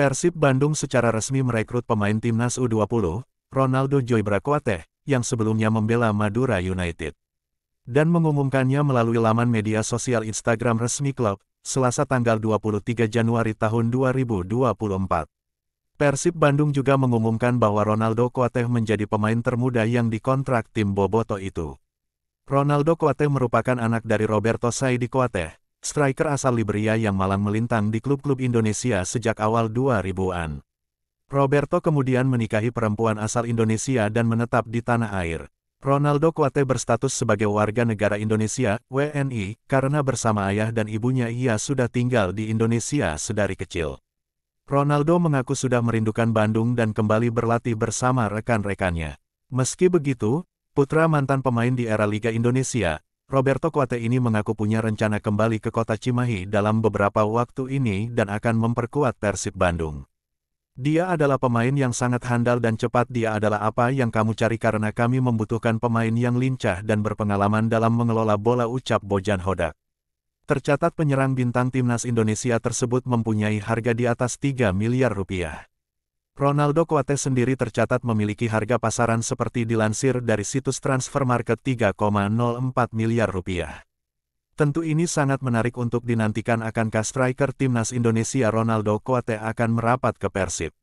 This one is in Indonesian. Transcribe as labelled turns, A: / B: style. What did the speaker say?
A: Persib Bandung secara resmi merekrut pemain timnas U20, Ronaldo Joy Brakwate, yang sebelumnya membela Madura United. Dan mengumumkannya melalui laman media sosial Instagram resmi klub, Selasa tanggal 23 Januari tahun 2024. Persib Bandung juga mengumumkan bahwa Ronaldo Kuateh menjadi pemain termuda yang dikontrak tim Boboto itu. Ronaldo Kuateh merupakan anak dari Roberto Saidi Kuateh, striker asal Liberia yang malang melintang di klub-klub Indonesia sejak awal 2000-an. Roberto kemudian menikahi perempuan asal Indonesia dan menetap di tanah air. Ronaldo Kuate berstatus sebagai warga negara Indonesia, WNI, karena bersama ayah dan ibunya ia sudah tinggal di Indonesia sedari kecil. Ronaldo mengaku sudah merindukan Bandung dan kembali berlatih bersama rekan-rekannya. Meski begitu, putra mantan pemain di era Liga Indonesia, Roberto Kuate ini mengaku punya rencana kembali ke kota Cimahi dalam beberapa waktu ini dan akan memperkuat Persib Bandung. Dia adalah pemain yang sangat handal dan cepat dia adalah apa yang kamu cari karena kami membutuhkan pemain yang lincah dan berpengalaman dalam mengelola bola ucap Bojan Hodak. Tercatat penyerang bintang timnas Indonesia tersebut mempunyai harga di atas 3 miliar rupiah. Ronaldo Kuate sendiri tercatat memiliki harga pasaran seperti dilansir dari situs transfer market 3,04 miliar rupiah. Tentu ini sangat menarik untuk dinantikan akankah striker timnas Indonesia Ronaldo Kuate akan merapat ke Persib.